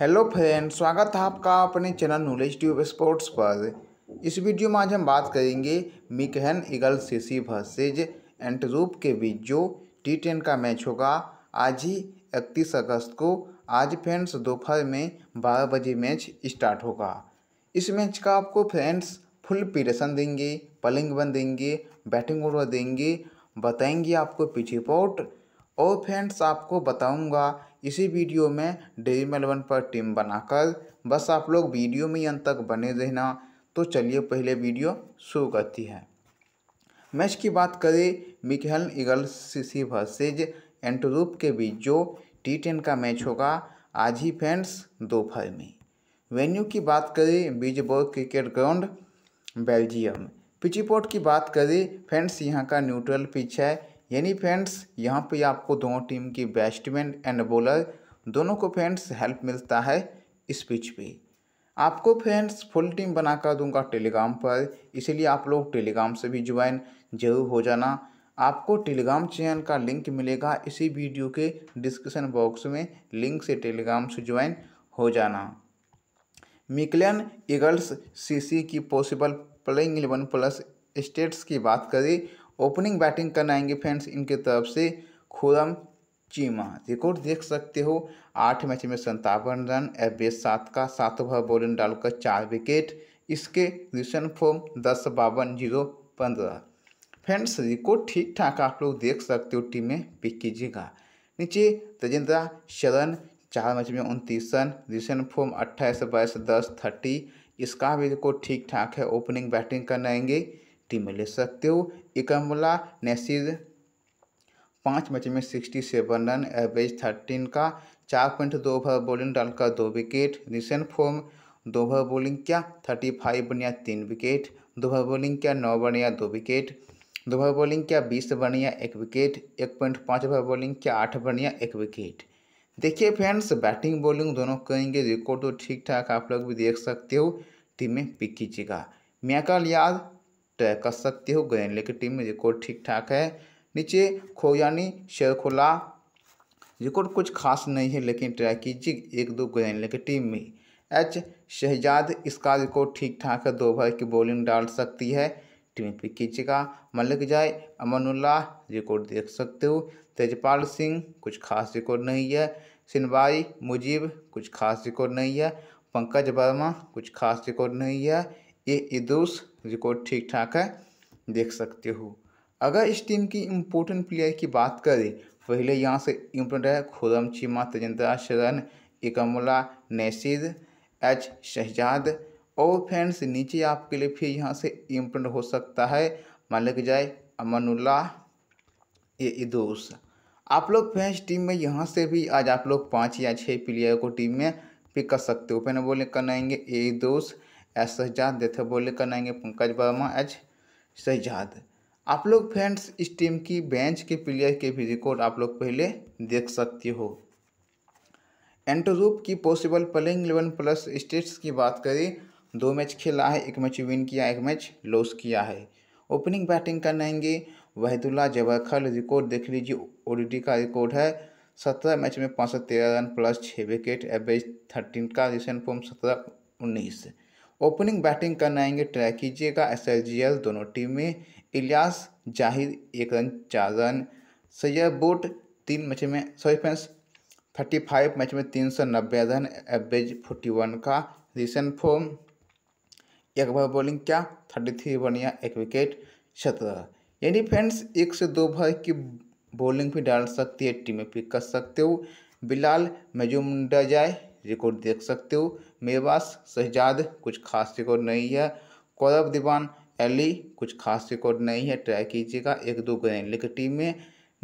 hello friend स्वागत है आपका अपने चैनल नॉलेज ट्यूब स्पोर्ट्स पर इस वीडियो में आज हम बात करेंगे Mechelen eagle CC versus Antwerp के बीच जो टी टेन का मैच होगा आज ही इकतीस अगस्त को आज फ्रेंड्स दोपहर में बारह बजे मैच स्टार्ट होगा इस मैच का आपको फ्रेंड्स फुल पीरेशन देंगे पलिंग बन देंगे बैटिंग ओवर देंगे बताएंगे आपको पिछे रिपोर्ट और फ्रेंड्स आपको बताऊँगा इसी वीडियो में ड्रीम एलेवन पर टीम बनाकर बस आप लोग वीडियो में अंत तक बने रहना तो चलिए पहले वीडियो शुरू करती है मैच की बात करें Mechelen eagle CC versus Antwerp के बीच जो टी टेन का मैच होगा आज ही फैंस दोपहर में वेन्यू की बात करें बीजबोर्ग क्रिकेट ग्राउंड बेल्जियम पिचिपोर्ट की बात करें फैंस यहाँ का न्यूट्रल पिच है यानी फ्रेंड्स यहाँ पे आपको दोनों टीम की बैट्समैन एंड बॉलर दोनों को फ्रेंड्स हेल्प मिलता है इस पिच पे आपको फ्रेंड्स फुल टीम बनाकर दूंगा टेलीग्राम पर इसीलिए आप लोग टेलीग्राम से भी ज्वाइन जरूर हो जाना आपको टेलीग्राम चैनल का लिंक मिलेगा इसी वीडियो के डिस्क्रिप्शन बॉक्स में लिंक से टेलीग्राम से ज्वाइन हो जाना मिकलन ईगल्स सीसी की possible playing eleven plus stats की बात करें ओपनिंग बैटिंग करने आएंगे फ्रेंड्स इनके तरफ से खुरम चीमा रिकॉर्ड देख सकते हो आठ मैच में संतावन रन एवरेज सात का सात ओवर बॉलिंग डालकर चार विकेट इसके रिसेंट फॉर्म दस बावन जीरो पंद्रह फ्रेंड्स रिकॉर्ड ठीक ठाक आप लोग देख सकते हो टीम में पिक कीजिएगा नीचे तजेंद्रा शरण चार मैच में उनतीस रन रिसेंट फॉर्म अट्ठाईस बाईस दस थर्टी इसका भी रिकॉर्ड ठीक ठाक है ओपनिंग बैटिंग करने आएंगे सकते हो इकमला नेसीज पाँच मैच में sixty seven run average thirteen का चार पॉइंट दो ओवर बॉलिंग डालकर दो विकेट रिसेंट फॉर्म दो ओवर बॉलिंग क्या थर्टी फाइव बनिया तीन विकेट दो ओवर बॉलिंग क्या नौ बनिया दो विकेट दो ओवर बॉलिंग क्या बीस बनिया एक विकेट एक पॉइंट पाँच ओवर बॉलिंग क्या आठ बनिया एक विकेट देखिए फ्रेंड्स बैटिंग बॉलिंग दोनों करेंगे रिकॉर्ड तो ठीक ठाक आप लोग भी देख सकते हो टीमें पिक कीजिएगा मैकल याद तय कर सकते हो गए लेकिन टीम में रिकॉर्ड ठीक ठाक है नीचे खो यानी शेर खोला रिकॉर्ड कुछ खास नहीं है लेकिन ट्राई कीजिए एक दो गेंद लेकर टीम में एच शहजाद इसका रिकॉर्ड ठीक ठाक है दो ओवर की बॉलिंग डाल सकती है टीम पे कीजिएगा मलिक जाए अमनुल्लाह रिकॉर्ड देख सकते हो तेजपाल सिंह कुछ खास रिकॉर्ड नहीं है सिनवाई मुजीब कुछ खास रिकॉर्ड नहीं है पंकज वर्मा कुछ खास रिकॉर्ड नहीं है ये इदूस रिकॉर्ड ठीक ठाक है देख सकते हो अगर इस टीम की इम्पोर्टेंट प्लेयर की बात करें पहले यहाँ से इम्पोर्टेंट है खुरम चीमा तेजेंद्रा शरण इकमला नसीर एच शहजाद और फ्रेंड्स नीचे आपके लिए फिर यहाँ से इम्पोर्टेंट हो सकता है मान लेके जाए अमनुल्ला ये इदोस आप लोग फ्रेंड्स टीम में यहाँ से भी आज आप लोग पाँच या छः प्लेयर को टीम में पिक कर सकते हो फिर बोले करेंगे ए दोस्त एज शहजाद देथे बॉलिंग कराएंगे पंकज वर्मा एच शहजाद आप लोग फ्रेंड्स इस टीम की बेंच के प्लेयर के भी रिकॉर्ड आप लोग पहले देख सकते हो एंटरूप की possible playing eleven plus stats की बात करें दो मैच खेला है एक मैच विन किया एक मैच लॉस किया है ओपनिंग बैटिंग कराएंगे वहीदुल्ला जवाखल रिकॉर्ड देख लीजिए ओ का रिकॉर्ड है सत्रह मैच में पाँच सौ तेरह रन प्लस छः विकेट एवरेज थर्टीन का रिसेंट फॉर्म सत्रह उन्नीस ओपनिंग बैटिंग करने आएंगे ट्राई कीजिएगा एस एल दोनों टीम में इलियास जाहिद एक रन चार रन सैयद बोट तीन मैच में sorry friends thirty five match में तीन सौ नब्बे रन एवरेज फोर्टी वन का रिसेंट फॉर्म एक बार बॉलिंग क्या थर्टी थ्री वन या एक विकेट सत्रह यानी फ्रेंड्स एक से दो भर की बॉलिंग भी डाल सकती है टीमें पिक कर सकते हो बिलाल मजूमडा जाए रिकॉर्ड देख सकते हो मेवास शहजाद कुछ खास रिकॉर्ड नहीं है कौरव दीवान एली कुछ खास रिकॉर्ड नहीं है ट्राई कीजिएगा एक दो गए लेकिन टीम में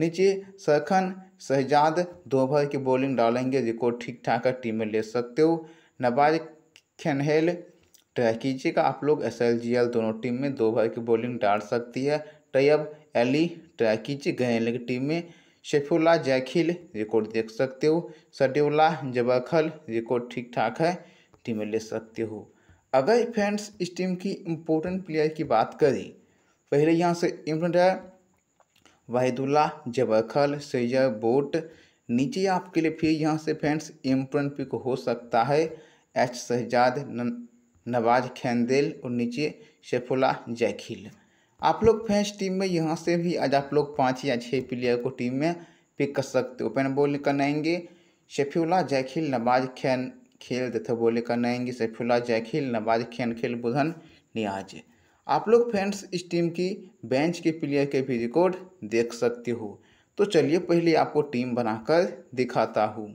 नीचे सरखन शहजाद दो भर की बॉलिंग डालेंगे रिकॉर्ड ठीक ठाक है टीम में ले सकते हो नवाज खनहेल ट्राई कीजिएगा आप लोग एस एल जी एल दोनों टीम में दो भर की बॉलिंग डाल सकती है तैयब एली ट्राई कीजिए गए लेकिन टीम में शैफुल्ला जैखिल रिकॉर्ड देख सकते हो सडेउल्ला जबाखल रिकॉर्ड ठीक ठाक है टीम में ले सकते हो अगर फ्रेंड्स इस टीम की इम्पोर्टेंट प्लेयर की बात करें पहले यहाँ से इम्पोर्टेंट है वाहिदुल्ला जबरखल सैजा बोट नीचे आपके लिए फिर यहाँ से फ्रेंड्स इम्पोर्टेंट पिक हो सकता है एच शहजाद नवाज खैंदेल और नीचे शैफुल्ला जैखिल आप लोग फैंस टीम में यहाँ से भी आज आप लोग पाँच या छः प्लेयर को टीम में पिक कर सकते हो बोल कर नएंगे शेफ्यूला जैखिल नवाज खैन खेल तथा कर नएंगे शेफ्यूला जैखिल नवाज खैन खेल बुधन नियाज आप लोग फ्रेंड्स इस टीम की बेंच के प्लेयर के भी रिकॉर्ड देख सकते हो तो चलिए पहले आपको टीम बनाकर दिखाता हूँ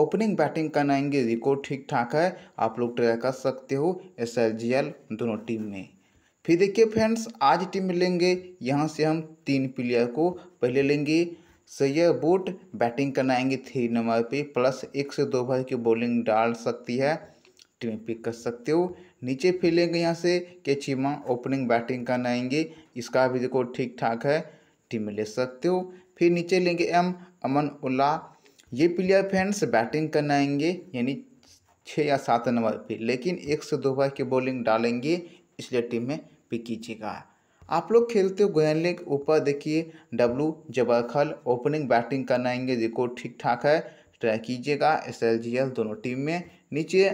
ओपनिंग बैटिंग आएंगे रिकॉर्ड ठीक ठाक है आप लोग ट्राई कर सकते हो एस दोनों टीम में फिर देखिए फ्रेंड्स आज टीम लेंगे यहाँ से हम तीन प्लेयर को पहले लेंगे सैयद बोट बैटिंग करना आएंगे थ्री नंबर पे प्लस एक से दो भर की बॉलिंग डाल सकती है टीम पिक कर सकते हो नीचे फिर लेंगे यहाँ से के चीमा ओपनिंग बैटिंग करना आएंगे इसका भी रिकॉर्ड ठीक ठाक है टीम ले सकते हो फिर नीचे लेंगे एम अमन उल्ला ये प्लेयर फ्रेंड्स बैटिंग करने आएंगे यानी छः या सात नंबर पे लेकिन एक से दो बार की बॉलिंग डालेंगे इसलिए टीम में पिक कीजिएगा आप लोग खेलते हो गोयल ऊपर देखिए डब्लू जबरखल ओपनिंग बैटिंग करना आएंगे रिकॉर्ड ठीक ठाक है ट्राई कीजिएगा एस एल जी एल दोनों टीम में नीचे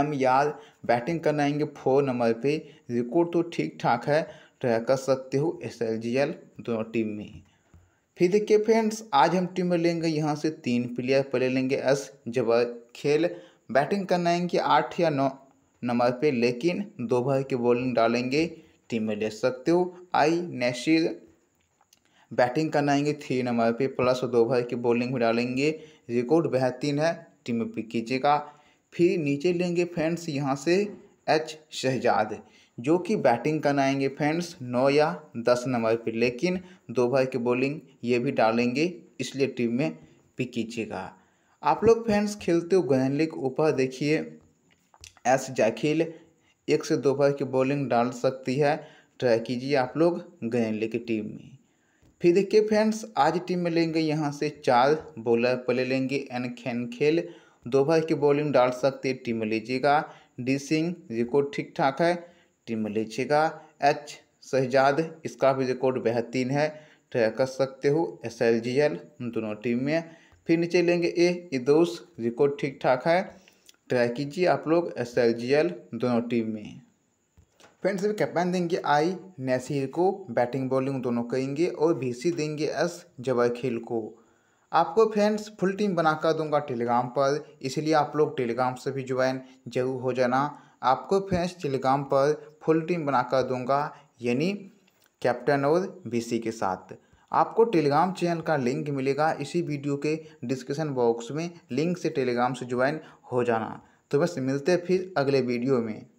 एम यार बैटिंग करना आएंगे फोर नंबर पे रिकॉर्ड तो ठीक ठाक है ट्राई कर सकते हो एस एल जी एल दोनों टीम में फिर देखिए फ्रेंड्स आज हम टीम में लेंगे यहाँ से तीन प्लेयर पहले लेंगे एस जब खेल बैटिंग करना है कि आठ या नौ नंबर पे लेकिन दो भर की बॉलिंग डालेंगे टीम में ले सकते हो आई नेशिर बैटिंग करना आएंगे थ्री नंबर पे प्लस दो भर की बॉलिंग में डालेंगे रिकॉर्ड बेहतरीन है टीम में पिक कीजिएगा फिर नीचे लेंगे फ्रेंड्स यहाँ से एच शहजाद जो कि बैटिंग करना आएंगे फ्रेंड्स नौ या दस नंबर पर लेकिन दोपहर की बॉलिंग ये भी डालेंगे इसलिए टीम में पिक कीजिएगा आप लोग फैंस खेलते हो गहन लीग ऊपर देखिए एस जाखिल एक से दो भर की बॉलिंग डाल सकती है ट्राई कीजिए आप लोग गहन लीग की टीम में फिर देखिए फ्रेंड्स आज टीम में लेंगे यहाँ से चार बॉलर पहले लेंगे एन खेन खेल भर की बॉलिंग डाल सकती है टीम में लीजिएगा डी सिंह रिकॉर्ड ठीक ठाक है टीम लीचेगा एच शहजाद इसका भी रिकॉर्ड बेहतरीन है ट्राई कर सकते हो एस एल जी एल दोनों टीम में फिर नीचे लेंगे ए इदोस रिकॉर्ड ठीक ठाक है ट्राई कीजिए आप लोग एस एल जी एल दोनों टीम में फ्रेंड्स भी कैप्टन देंगे आई नैसीर को बैटिंग बॉलिंग दोनों करेंगे और भीसी देंगे एस जबर खेल को आपको फ्रेंड्स फुल टीम बनाकर दूंगा टेलीग्राम पर इसलिए आप लोग टेलीग्राम से भी ज्वाइन जरूर हो जाना आपको फ्रेंड्स टेलीग्राम पर फुल टीम बनाकर दूंगा यानी कैप्टन और बीसी के साथ आपको टेलीग्राम चैनल का लिंक मिलेगा इसी वीडियो के डिस्क्रिप्शन बॉक्स में लिंक से टेलीग्राम से ज्वाइन हो जाना तो बस मिलते फिर अगले वीडियो में